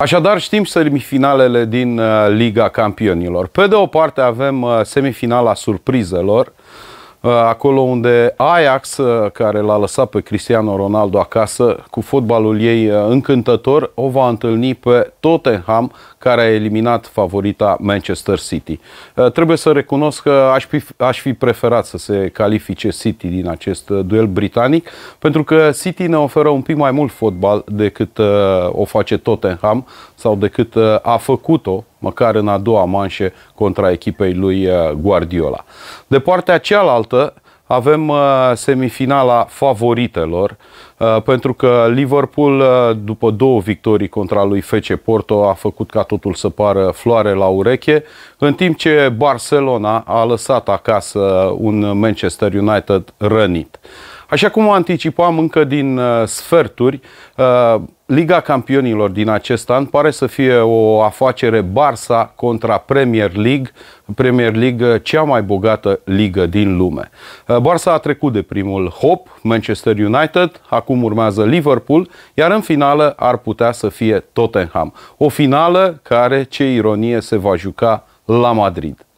Așadar, știm semifinalele din uh, Liga Campionilor. Pe de o parte avem uh, semifinala surprizelor, Uh, acolo unde Ajax, uh, care l-a lăsat pe Cristiano Ronaldo acasă, cu fotbalul ei uh, încântător, o va întâlni pe Tottenham, care a eliminat favorita Manchester City. Trebuie să recunosc că aș fi, aș fi preferat să se califice City din acest duel britanic, pentru că City ne oferă un pic mai mult fotbal decât o face Tottenham sau decât a făcut-o măcar în a doua manșe contra echipei lui uh, Guardiola. De partea cealaltă avem uh, semifinala favoritelor, uh, pentru că Liverpool, după două victorii contra lui FC Porto, a făcut ca totul să pară floare la ureche, în timp ce Barcelona a lăsat acasă un Manchester United rănit. Așa cum o anticipam încă din uh, sferturi, uh, Liga Campionilor din acest an pare să fie o afacere Barça contra Premier League, Premier League uh, cea mai bogată ligă din lume. Uh, Barça a trecut de primul hop, Manchester United, acum urmează Liverpool, iar în finală ar putea să fie Tottenham. O finală care, ce ironie, se va juca la Madrid.